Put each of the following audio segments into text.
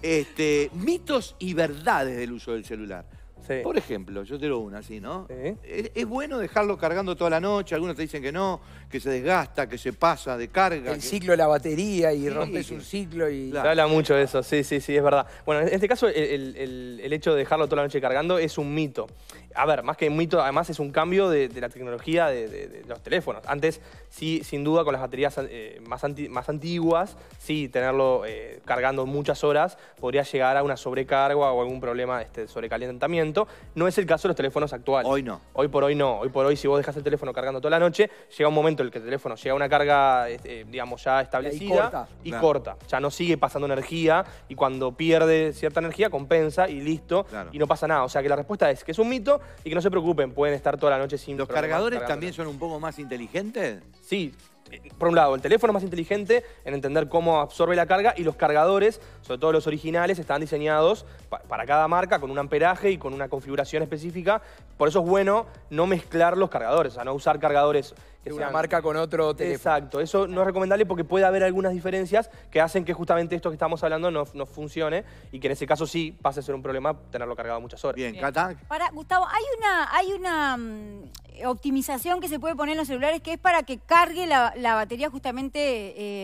Este, mitos y verdades del uso del celular. Por ejemplo, yo tengo una así, ¿no? ¿Es, bueno dejarlo cargando toda la noche? Algunos te dicen que no, que se desgasta, que se pasa de carga. El ciclo de la batería y rompes un ciclo y... Se habla mucho de eso, sí, sí, sí, es verdad. Bueno, en este caso el hecho de dejarlo toda la noche cargando es un mito a ver, más que un mito, además es un cambio de, la tecnología de, los teléfonos. Antes, sí, sin duda, con las baterías eh, más, más antiguas, sí, tenerlo eh, cargando muchas horas podría llegar a una sobrecarga o algún problema este, de sobrecalentamiento. No es el caso de los teléfonos actuales. Hoy no. Hoy por hoy no. Hoy por hoy, si vos dejas el teléfono cargando toda la noche, llega un momento en el que el teléfono llega a una carga, este, digamos, ya establecida. Y corta. Ya no sigue pasando energía y cuando pierde cierta energía, compensa y listo. Y no pasa nada. O sea que la respuesta es que es un mito y que no se preocupen, pueden estar toda la noche sin ¿Los cargadores también son un poco más inteligentes? Sí, eh, por un lado, el teléfono más inteligente en entender cómo absorbe la carga y los cargadores, sobre todo los originales, están diseñados para cada marca con un amperaje y con una configuración específica. Por eso es bueno no mezclar los cargadores, o sea, no usar cargadores que una marca con otro teléfono. Exacto, eso no es recomendable porque puede haber algunas diferencias que hacen que justamente esto que estamos hablando no, funcione y que en ese caso sí pase a ser un problema tenerlo cargado muchas horas. Bien, Cata. Para, Gustavo, hay una, hay una mm, optimización que se puede poner en los celulares que es para que cargue la, batería justamente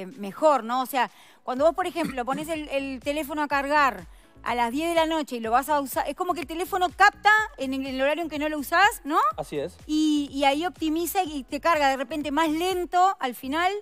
eh, mejor, ¿no? O sea, cuando vos, por ejemplo, pones el teléfono a cargar a las 10 de la noche y lo vas a usar, es como que el teléfono capta en el, horario en que no lo usás, ¿no? Así es. Y, y ahí optimiza y te carga de repente más lento al final.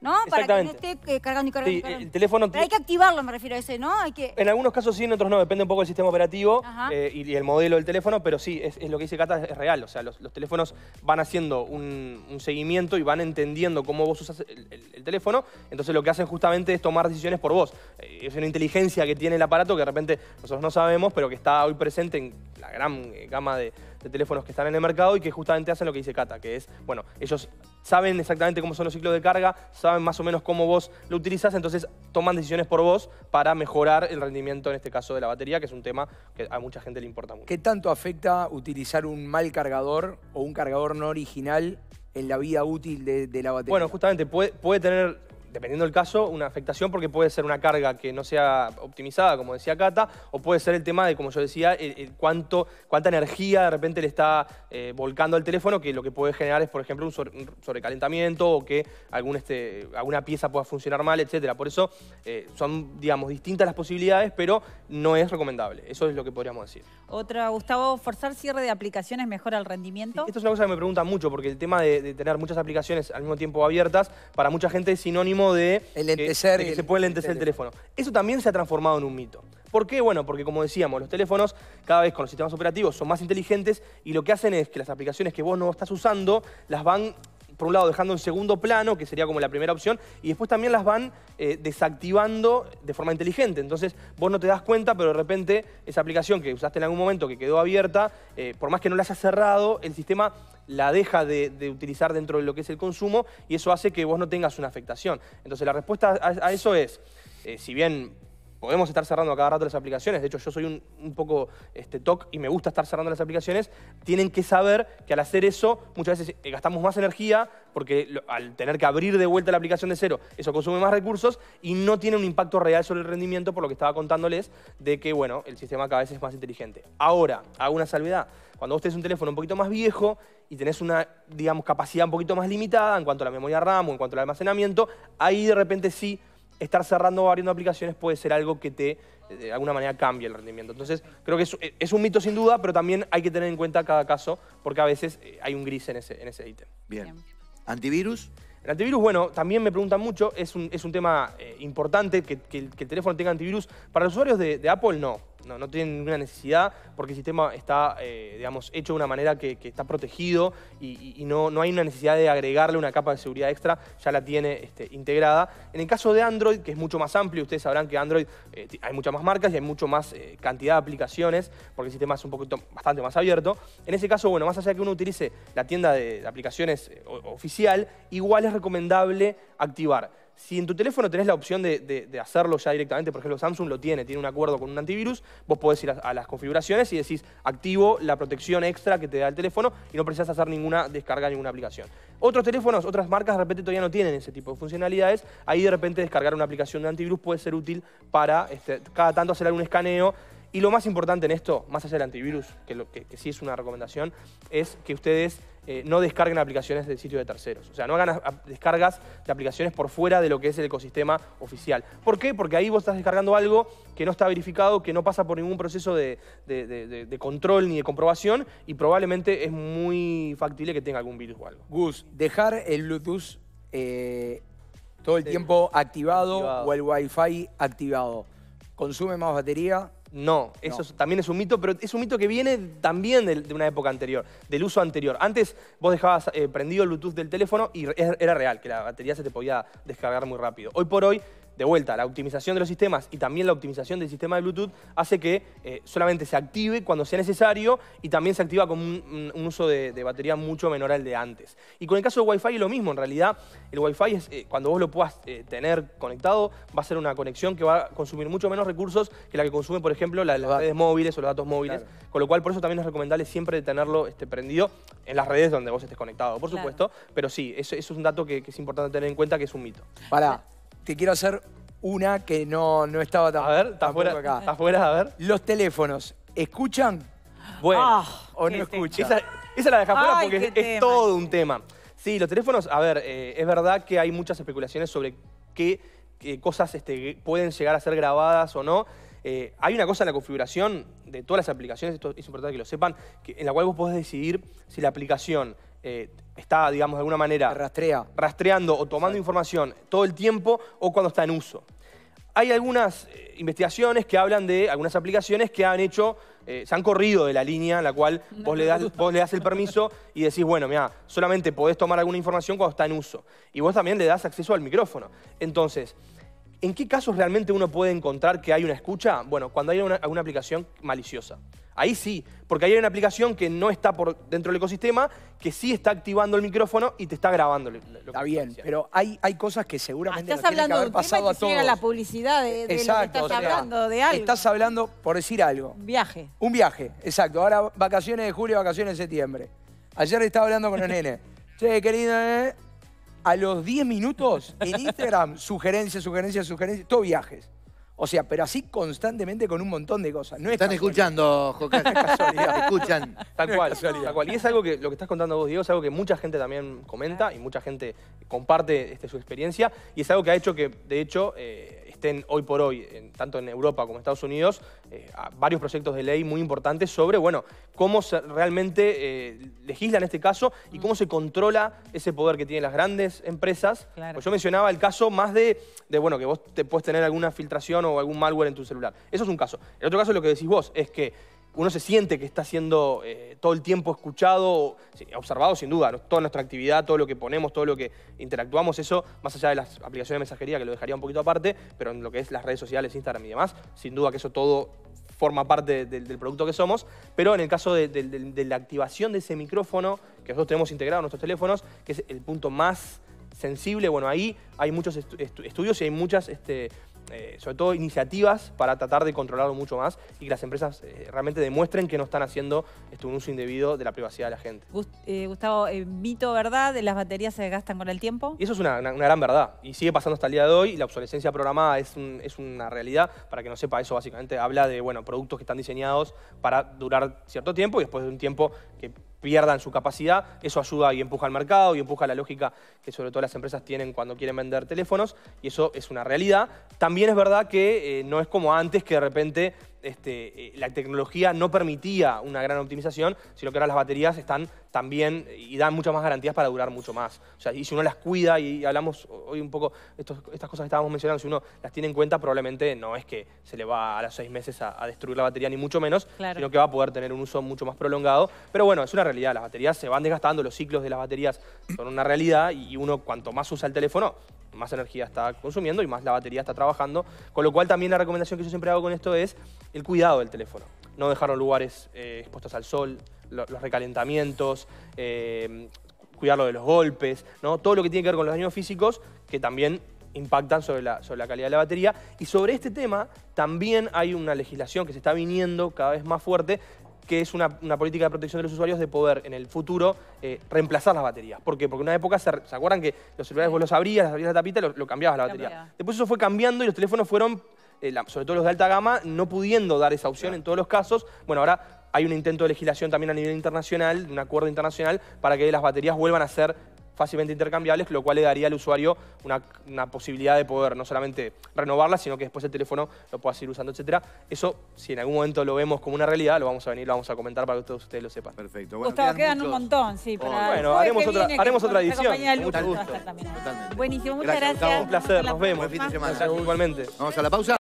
¿no? Para que no esté eh, cargando y cargando. el teléfono... Pero hay que activarlo, me refiero a ese, ¿no? que... En algunos casos sí, en otros no. Depende un poco del sistema operativo eh, y, el modelo del teléfono, pero sí, es, lo que dice Cata, es, real. O sea, los, teléfonos van haciendo un, seguimiento y van entendiendo cómo vos usas el, teléfono. Entonces lo que hacen justamente es tomar decisiones por vos. Eh, es una inteligencia que tiene el aparato que de repente nosotros no sabemos, pero que está hoy presente en la gran gama de, de teléfonos que están en el mercado y que justamente hacen lo que dice Cata, que es, bueno, ellos saben exactamente cómo son los ciclos de carga, saben más o menos cómo vos lo utilizas, entonces toman decisiones por vos para mejorar el rendimiento, en este caso, de la batería, que es un tema que a mucha gente le importa mucho. ¿Qué tanto afecta utilizar un mal cargador o un cargador no original en la vida útil de, la batería? Bueno, justamente puede, puede tener dependiendo del caso, una afectación porque puede ser una carga que no sea optimizada, como decía Cata, o puede ser el tema de, como yo decía, cuánto, cuánta energía de repente le está eh, volcando al teléfono, que lo que puede generar es, por ejemplo, un, sobrecalentamiento o que este, alguna pieza pueda funcionar mal, etc. Por eso eh, son, digamos, distintas las posibilidades, pero no es recomendable. Eso es lo que podríamos decir. Otra, Gustavo, forzar cierre de aplicaciones mejora el rendimiento. esto es una cosa que me preguntan mucho, porque el tema de tener muchas aplicaciones al mismo tiempo abiertas, para mucha gente es sinónimo de, el que, se puede lentecer el teléfono. el teléfono. Eso también se ha transformado en un mito. ¿Por qué? Bueno, porque como decíamos, los teléfonos cada vez con los sistemas operativos son más inteligentes y lo que hacen es que las aplicaciones que vos no estás usando las van por un lado dejando en segundo plano, que sería como la primera opción, y después también las van eh, desactivando de forma inteligente. Entonces vos no te das cuenta, pero de repente esa aplicación que usaste en algún momento, que quedó abierta, eh, por más que no la hayas cerrado, el sistema la deja de, utilizar dentro de lo que es el consumo y eso hace que vos no tengas una afectación. Entonces la respuesta a, eso es, eh, si bien podemos estar cerrando a cada rato las aplicaciones, de hecho yo soy un, poco este, TOC y me gusta estar cerrando las aplicaciones, tienen que saber que al hacer eso muchas veces eh, gastamos más energía porque al tener que abrir de vuelta la aplicación de cero, eso consume más recursos y no tiene un impacto real sobre el rendimiento por lo que estaba contándoles de que, bueno, el sistema cada vez es más inteligente. Ahora, hago una salvedad. Cuando vos tenés un teléfono un poquito más viejo y tenés una, digamos, capacidad un poquito más limitada en cuanto a la memoria RAM o en cuanto al almacenamiento, ahí de repente sí estar cerrando o abriendo aplicaciones puede ser algo que te, de alguna manera, cambie el rendimiento. Entonces, creo que es, un mito sin duda, pero también hay que tener en cuenta cada caso, porque a veces eh, hay un gris en ese, en ese ítem. Bien. ¿Antivirus? El antivirus, bueno, también me preguntan mucho, es un, es un tema eh, importante que, el teléfono tenga antivirus. Para los usuarios de Apple, no no, tienen ninguna necesidad porque el sistema está, eh, digamos, hecho de una manera que, está protegido y, no, hay una necesidad de agregarle una capa de seguridad extra, ya la tiene este, integrada. En el caso de Android, que es mucho más amplio, ustedes sabrán que Android eh, hay muchas más marcas y hay mucho más eh, cantidad de aplicaciones porque el sistema es un poquito bastante más abierto. En ese caso, bueno, más allá de que uno utilice la tienda de aplicaciones oficial, igual es recomendable activar si en tu teléfono tenés la opción de, hacerlo ya directamente, por ejemplo Samsung lo tiene, tiene un acuerdo con un antivirus, vos podés ir a, las configuraciones y decís activo la protección extra que te da el teléfono y no precisas hacer ninguna descarga, ninguna aplicación. Otros teléfonos, otras marcas de repente todavía no tienen ese tipo de funcionalidades, ahí de repente descargar una aplicación de antivirus puede ser útil para este, cada tanto hacer algún escaneo y lo más importante en esto, más allá del antivirus, que, lo, que, sí es una recomendación, es que ustedes eh, no descarguen aplicaciones del sitio de terceros. O sea, no hagan descargas de aplicaciones por fuera de lo que es el ecosistema oficial. ¿Por qué? Porque ahí vos estás descargando algo que no está verificado, que no pasa por ningún proceso de, control ni de comprobación y probablemente es muy factible que tenga algún virus o algo. Gus, dejar el Bluetooth eh, todo el tiempo activado o el Wi-Fi activado. Consume más batería, no, eso también es un mito, pero es un mito que viene también de, una época anterior, del uso anterior. Antes vos dejabas eh, prendido el Bluetooth del teléfono y era real, que la batería se te podía descargar muy rápido. Hoy por hoy de vuelta, la optimización de los sistemas y también la optimización del sistema de Bluetooth hace que eh, solamente se active cuando sea necesario y también se activa con un, uso de, batería mucho menor al de antes. Y con el caso de Wi-Fi es lo mismo, en realidad el Wi-Fi es eh, cuando vos lo puedas eh, tener conectado va a ser una conexión que va a consumir mucho menos recursos que la que consume, por ejemplo, la las redes móviles o los datos móviles, con lo cual por eso también es recomendable siempre tenerlo este, prendido en las redes donde vos estés conectado, por supuesto, pero sí, eso, es un dato que, que es importante tener en cuenta que es un mito. Para te quiero hacer una que no, no estaba tan, a ver, está afuera, Está fuera, a ver. Los teléfonos, ¿escuchan? Bueno, ah, o no escuchan. Esa, la deja fuera porque es, todo un tema. Sí, los teléfonos, a ver, eh, es verdad que hay muchas especulaciones sobre qué, cosas este, pueden llegar a ser grabadas o no. Eh, hay una cosa en la configuración de todas las aplicaciones, esto es importante que lo sepan, en la cual vos podés decidir si la aplicación eh, está, digamos, de alguna manera... Rastreando o tomando información todo el tiempo o cuando está en uso. Hay algunas eh, investigaciones que hablan de algunas aplicaciones que han hecho, eh, se han corrido de la línea en la cual vos, le das, vos le das el permiso y decís, bueno, mira, solamente podés tomar alguna información cuando está en uso. Y vos también le das acceso al micrófono. Entonces, ¿En qué casos realmente uno puede encontrar que hay una escucha? Bueno, cuando hay una, aplicación maliciosa. Ahí sí, porque hay una aplicación que no está por dentro del ecosistema, que sí está activando el micrófono y te está grabando. está bien, pero hay, hay cosas que seguramente ah, estás que haber pasado a todos. la publicidad de, estás hablando, de algo. Estás hablando, por decir algo. viaje. Un viaje, exacto. Ahora vacaciones de julio, vacaciones de septiembre. Ayer estaba hablando con el nene. Che, querido, eh, a los 10 minutos en Instagram, sugerencias, sugerencias, sugerencias, todo viajes. O sea, pero así constantemente con un montón de cosas. No Están escuchando, es escuchan. Tal cual, cual. Y es algo que lo que estás contando vos, Diego, es algo que mucha gente también comenta y mucha gente comparte este, su experiencia. Y es algo que ha hecho que, de hecho, eh, estén hoy por hoy, tanto en Europa como en Estados Unidos, eh, varios proyectos de ley muy importantes sobre, bueno, cómo se realmente eh, legisla en este caso y cómo se controla ese poder que tienen las grandes empresas. Pues yo mencionaba el caso más de, bueno, que vos te puedes tener alguna filtración o algún malware en tu celular. Eso es un caso. El otro caso, lo que decís vos, es que uno se siente que está siendo eh, todo el tiempo escuchado, observado sin duda, toda nuestra actividad, todo lo que ponemos, todo lo que interactuamos, eso, más allá de las aplicaciones de mensajería, que lo dejaría un poquito aparte, pero en lo que es las redes sociales, Instagram y demás, sin duda que eso todo forma parte del, producto que somos, pero en el caso de, la activación de ese micrófono que nosotros tenemos integrado en nuestros teléfonos, que es el punto más sensible, bueno, ahí hay muchos estudios y hay muchas este, eh, sobre todo iniciativas para tratar de controlarlo mucho más y que las empresas eh, realmente demuestren que no están haciendo este, un uso indebido de la privacidad de la gente. Eh, Gustavo, mito, ¿verdad? ¿Las baterías se gastan con el tiempo? Y eso es una, gran verdad y sigue pasando hasta el día de hoy. La obsolescencia programada es, una realidad. Para que no sepa eso, básicamente habla de bueno, productos que están diseñados para durar cierto tiempo y después de un tiempo que pierdan su capacidad, eso ayuda y empuja al mercado y empuja la lógica que sobre todo las empresas tienen cuando quieren vender teléfonos y eso es una realidad. También es verdad que eh, no es como antes que de repente este, eh, la tecnología no permitía una gran optimización, sino que ahora las baterías están también y dan muchas más garantías para durar mucho más. O sea, y si uno las cuida, y hablamos hoy un poco, estas cosas que estábamos mencionando, si uno las tiene en cuenta, probablemente no es que se le va a los seis meses a, destruir la batería, ni mucho menos, sino que va a poder tener un uso mucho más prolongado. Pero bueno, es una realidad, las baterías se van desgastando, los ciclos de las baterías son una realidad y uno cuanto más usa el teléfono, más energía está consumiendo y más la batería está trabajando. Con lo cual también la recomendación que yo siempre hago con esto es el cuidado del teléfono. No dejarlo en lugares eh, expuestos al sol, los recalentamientos, eh, cuidarlo de los golpes, ¿no? todo lo que tiene que ver con los daños físicos que también impactan sobre sobre la calidad de la batería. Y sobre este tema también hay una legislación que se está viniendo cada vez más fuerte que es una, política de protección de los usuarios de poder en el futuro eh, reemplazar las baterías. ¿Por qué? Porque en una época, se, acuerdan que los celulares vos los abrías, abrías la tapita y lo, cambiabas la batería? Después eso fue cambiando y los teléfonos fueron, eh, sobre todo los de alta gama, no pudiendo dar esa opción en todos los casos. Bueno, ahora hay un intento de legislación también a nivel internacional, un acuerdo internacional, para que las baterías vuelvan a ser fácilmente intercambiables, lo cual le daría al usuario una, una posibilidad de poder no solamente renovarla, sino que después el teléfono lo pueda seguir usando, etcétera. Eso, si en algún momento lo vemos como una realidad, lo vamos a venir, lo vamos a comentar para que todos ustedes lo sepan. Perfecto. Bueno, Gustavo, quedan, un montón, sí. Bueno, haremos otra, haremos otra edición. Mucho gusto. Buenísimo, muchas gracias. Un placer, nos vemos. Buen fin de semana. Igualmente. Vamos a la pausa.